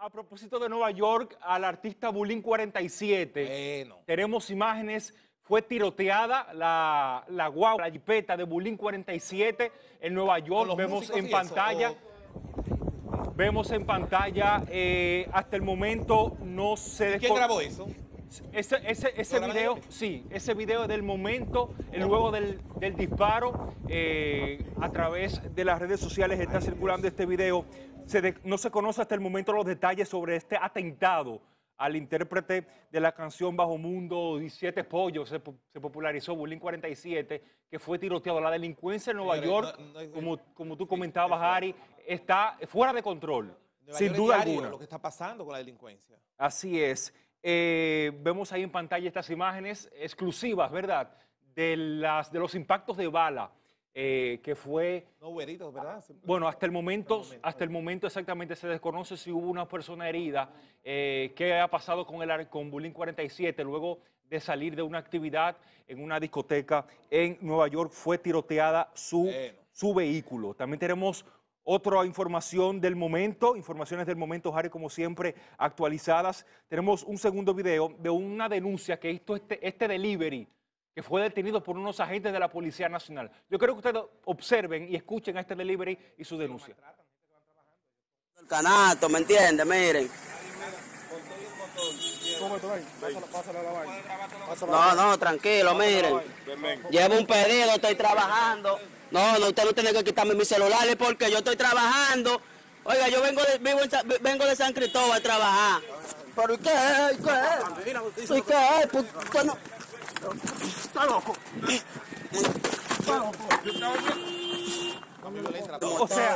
a propósito de Nueva York al artista Bulín 47. Tenemos imágenes. Fue tiroteada la, la la jipeta de Bulín 47 en Nueva York. Oh, Vemos en pantalla. Vemos eh, en pantalla. hasta el momento no se. ¿Quién grabó eso? Ese, ese, video, sí, ese video del momento, el luego oh. del, disparo, eh, a través de las redes sociales está circulando este video no se conoce hasta el momento los detalles sobre este atentado al intérprete de la canción Bajo Mundo 17 Pollos, se, popularizó Bullying 47, que fue tiroteado. La delincuencia en Nueva York, como, como tú comentabas, Ari, está fuera de control, sin duda alguna. Lo que está pasando con la delincuencia. Así es. Eh, vemos ahí en pantalla estas imágenes exclusivas, ¿verdad? De, las, de los impactos de bala eh, que fue... No hubo heridos, ¿verdad? Ah, bueno, hasta el momento, hasta el momento exactamente se desconoce si hubo una persona herida, eh, qué ha pasado con el con Bulín 47 luego de salir de una actividad en una discoteca en Nueva York, fue tiroteada su, vehículo. También tenemos otra información del momento, informaciones del momento, Harry, como siempre, actualizadas. Tenemos un segundo video de una denuncia que hizo este, este delivery que fue detenido por unos agentes de la Policía Nacional. Yo creo que ustedes observen y escuchen a este delivery y su denuncia. El canato, ¿me entiendes? Miren. No, no, tranquilo, miren. Llevo un pedido, estoy trabajando. No, no, usted no tiene que quitarme mis celulares porque yo estoy trabajando. Oiga, yo vengo de, vengo de San Cristóbal a trabajar. ¿Pero qué? ¿Qué? ¿Qué? ¿Qué? Pues, Está loco. Está loco. O sea,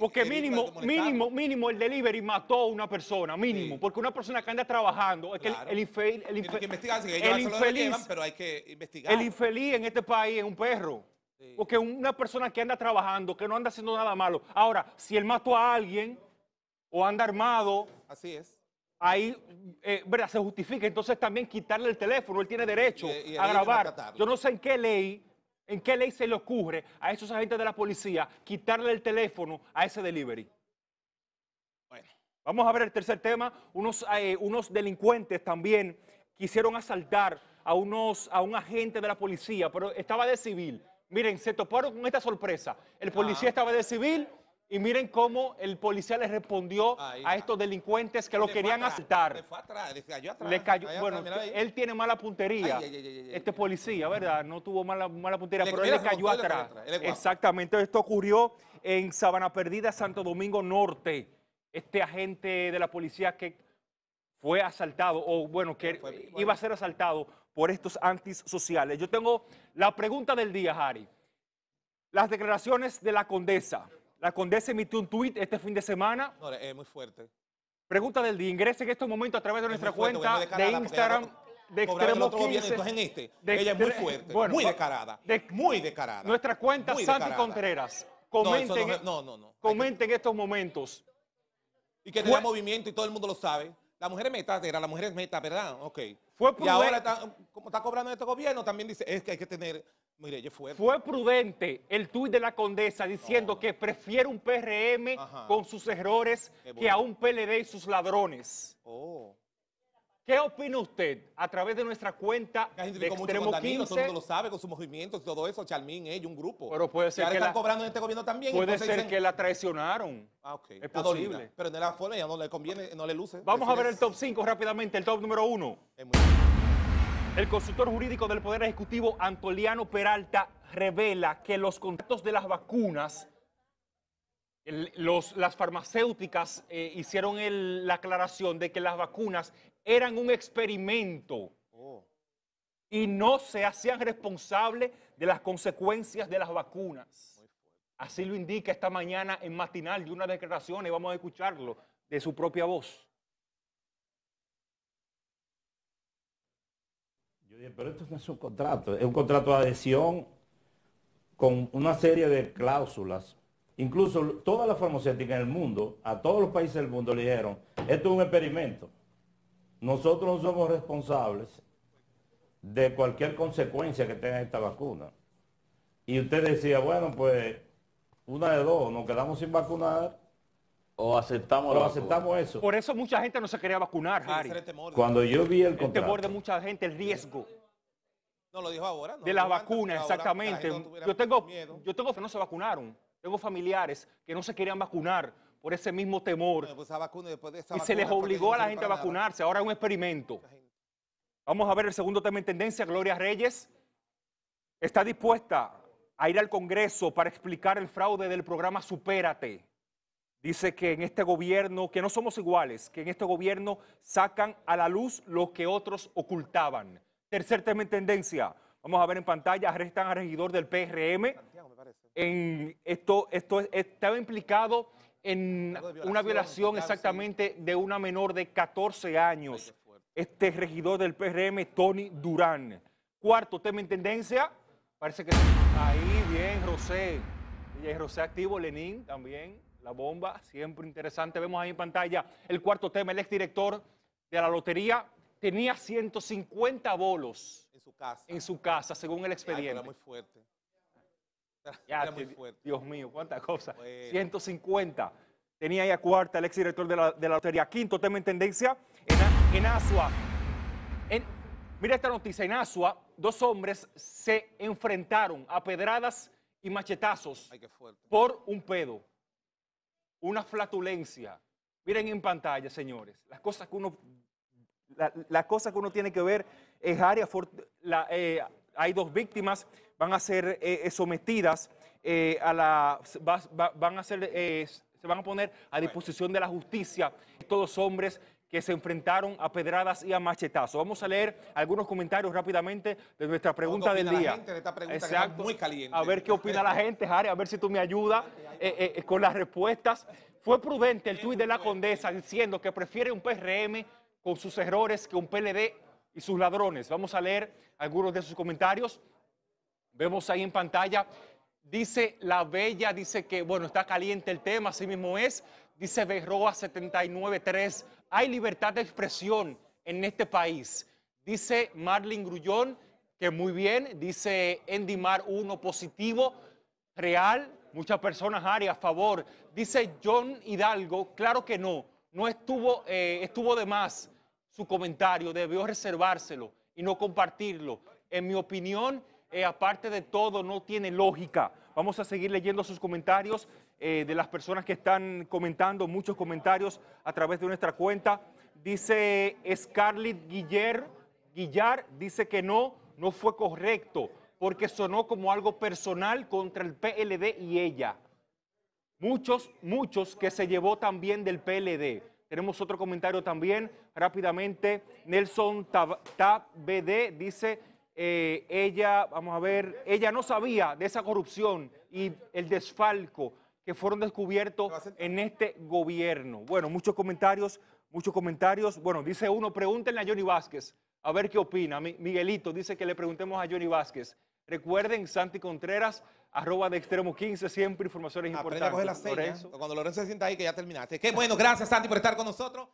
porque mínimo, mínimo, mínimo el delivery mató a una persona, mínimo, porque una persona que anda trabajando, es el, el, infeliz, pero El infeliz en este país es un perro. Porque una persona que anda trabajando, que no anda haciendo nada malo. Ahora, si él mató a alguien o anda armado, así es ahí eh, ¿verdad? se justifica entonces también quitarle el teléfono, él tiene derecho e- a grabar. Yo no sé en qué ley, en qué ley se le ocurre a esos agentes de la policía quitarle el teléfono a ese delivery. Bueno, vamos a ver el tercer tema, unos, eh, unos delincuentes también quisieron asaltar a, unos, a un agente de la policía, pero estaba de civil. Miren, se toparon con esta sorpresa. El policía estaba de civil y miren cómo el policía le respondió a estos delincuentes que lo querían asaltar. Le cayó atrás. bueno, él tiene mala puntería. este policía, ¿verdad? No tuvo mala, puntería, pero él le cayó atrás. Exactamente, esto ocurrió en Sabana Perdida, Santo Domingo Norte. Este agente de la policía que fue asaltado, o bueno, que iba a ser asaltado por estos antisociales. Yo tengo la pregunta del día, Harry. Las declaraciones de la condesa la condesa emitió un tuit este fin de semana. es muy fuerte. Pregunta del día. Ingrese en estos momentos a través de nuestra cuenta de, Instagram de extremo 15. En este. Ella es muy fuerte, muy descarada, muy descarada. Nuestra cuenta Santi Contreras. Comenten, no, no, no, comenten estos momentos. Y que tenga movimiento y todo el mundo lo sabe. La mujer es meta, era la mujer es meta, ¿verdad? Ok. Fue y ahora, como está cobrando este gobierno, también dice, es que hay que tener Mire, fue... fue prudente el tuit de la condesa diciendo que prefiere un PRM con sus errores que a un PLD y sus ladrones. Oh. ¿Qué opina usted a través de nuestra cuenta Todo lo sabe con sus movimientos todo eso, Charmín, ellos, un grupo. Pero puede ser que, la, están cobrando en este gobierno también. Puede ser que la traicionaron. Ah, ok. Es posible. Pero en la forma ya no le conviene, no le luce. Vamos a ver el top 5 rápidamente, el top número 1. El consultor jurídico del Poder Ejecutivo, Antoliano Peralta, revela que los contratos de las vacunas, las farmacéuticas eh, hicieron la aclaración de que las vacunas eran un experimento oh. y no se hacían responsables de las consecuencias de las vacunas. Así lo indica esta mañana en matinal de una declaración y vamos a escucharlo de su propia voz. Pero esto no es un contrato, es un contrato de adhesión con una serie de cláusulas. Incluso todas las farmacéuticas en el mundo, a todos los países del mundo le dijeron, esto es un experimento. Nosotros no somos responsables de cualquier consecuencia que tenga esta vacuna. Y usted decía, bueno, pues una de dos, nos quedamos sin vacunar o aceptamos, o aceptamos eso. Por eso mucha gente no se quería vacunar, Harry. Cuando yo vi el contrato. El temor de mucha gente, el riesgo. No, lo dijo ahora. de las vacunas, exactamente. yo tengo, yo tengo que no se vacunaron. Tengo familiares que no se querían vacunar por ese mismo temor. Pues y se les obligó a la gente a vacunarse. Ahora es un experimento. Vamos a ver el segundo tema en tendencia. Gloria Reyes está dispuesta a ir al Congreso para explicar el fraude del programa Supérate. Dice que en este gobierno, que no somos iguales, que en este gobierno sacan a la luz lo que otros ocultaban. Tercer tema en tendencia. Vamos a ver en pantalla, arrestan al regidor del PRM. En esto, esto estaba implicado en una violación exactamente de una menor de 14 años. Este regidor del PRM, Tony Durán. Cuarto tema en tendencia. Parece que ahí bien, José. Y José activo, Lenín también. La bomba, siempre interesante. Vemos ahí en pantalla el cuarto tema. El exdirector de la lotería tenía 150 bolos. En su casa. En su casa, según el expediente. era muy fuerte. era muy fuerte. Dios mío, cuántas cosas. 150. Tenía ahí a cuarta el exdirector de la, de lotería. Quinto tema en tendencia, en, Asua. En, mira esta noticia, en Asua dos hombres se enfrentaron a pedradas y machetazos por un pedo una flatulencia. Miren en pantalla, señores, las cosas que uno, la, cosa que uno tiene que ver es área, la, eh, hay dos víctimas, van a ser eh, eh, sometidas a la, van a ser, se van a poner a disposición de la justicia, todos hombres que se enfrentaron a pedradas y a machetazos. Vamos a leer algunos comentarios rápidamente de nuestra pregunta del día. muy caliente. A ver qué opina la gente, Jare, a ver si tú me ayudas eh, eh, con las respuestas. Fue prudente el tuit de la condesa diciendo que prefiere un PRM con sus errores que un PLD y sus ladrones. Vamos a leer algunos de sus comentarios. Vemos ahí en pantalla Dice la bella, dice que, bueno, está caliente el tema, así mismo es dice Berroa 79.3, hay libertad de expresión en este país. Dice Marlin Grullón, que muy bien, dice endimar Mar 1, positivo, real, muchas personas, Ari, a favor. Dice John Hidalgo, claro que no, no estuvo, eh, estuvo de más su comentario, debió reservárselo y no compartirlo. En mi opinión, eh, aparte de todo, no tiene lógica. Vamos a seguir leyendo sus comentarios. Eh, de las personas que están comentando, muchos comentarios a través de nuestra cuenta. Dice Scarlett Guillar, dice que no, no fue correcto, porque sonó como algo personal contra el PLD y ella. Muchos, muchos que se llevó también del PLD. Tenemos otro comentario también, rápidamente. Nelson Tab dice, eh, ella, vamos a ver, ella no sabía de esa corrupción y el desfalco que fueron descubiertos en este gobierno. Bueno, muchos comentarios, muchos comentarios. Bueno, dice uno, pregúntenle a Johnny Vázquez, a ver qué opina. Miguelito dice que le preguntemos a Johnny Vázquez. Recuerden, Santi Contreras, arroba de extremo 15, siempre informaciones importantes. Cuando Lorenzo se sienta ahí, que ya terminaste. Qué bueno, gracias Santi por estar con nosotros.